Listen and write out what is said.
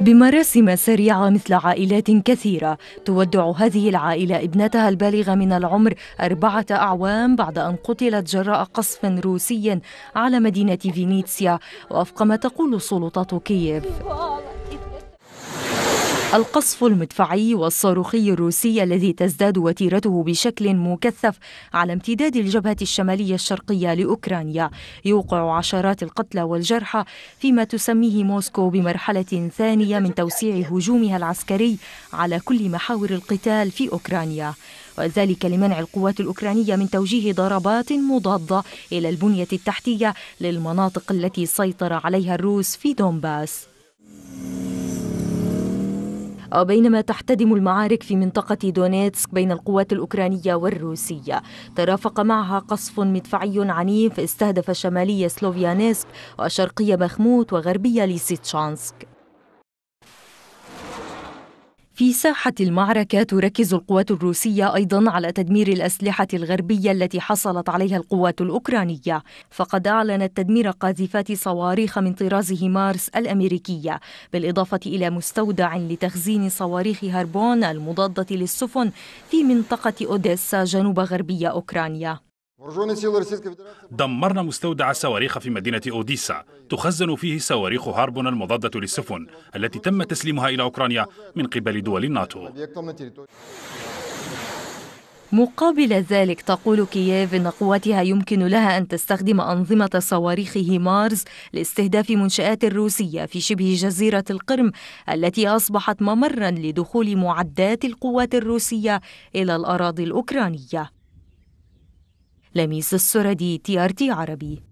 بمراسم سريعة مثل عائلات كثيرة تودع هذه العائلة ابنتها البالغة من العمر أربعة أعوام بعد أن قتلت جراء قصف روسي على مدينة فينيسيا وفق ما تقول سلطات كييف القصف المدفعي والصاروخي الروسي الذي تزداد وتيرته بشكل مكثف على امتداد الجبهة الشمالية الشرقية لأوكرانيا يوقع عشرات القتلى والجرحى فيما تسميه موسكو بمرحلة ثانية من توسيع هجومها العسكري على كل محاور القتال في أوكرانيا وذلك لمنع القوات الأوكرانية من توجيه ضربات مضادة إلى البنية التحتية للمناطق التي سيطر عليها الروس في دونباس آه، بينما تحتدم المعارك في منطقة دونيتسك بين القوات الأوكرانية والروسية ترافق معها قصف مدفعي عنيف استهدف شمالي سلوفيانسك وشرقي بخموت وغربي ليسيتشانسك في ساحة المعركة تركز القوات الروسية أيضا على تدمير الأسلحة الغربية التي حصلت عليها القوات الأوكرانية فقد أعلنت تدمير قاذفات صواريخ من طراز هيمارس الأمريكية بالإضافة إلى مستودع لتخزين صواريخ هربون المضادة للسفن في منطقة أوديسا جنوب غربية أوكرانيا دمرنا مستودع الصواريخ في مدينة أوديسا تخزن فيه صواريخ هاربون المضادة للسفن التي تم تسليمها إلى أوكرانيا من قبل دول الناتو مقابل ذلك تقول كييف ان قواتها يمكن لها ان تستخدم انظمه صواريخ هيمارز لاستهداف منشات روسيه في شبه جزيره القرم التي اصبحت ممرا لدخول معدات القوات الروسيه الى الاراضي الاوكرانيه لميس السردي تي ار تي عربي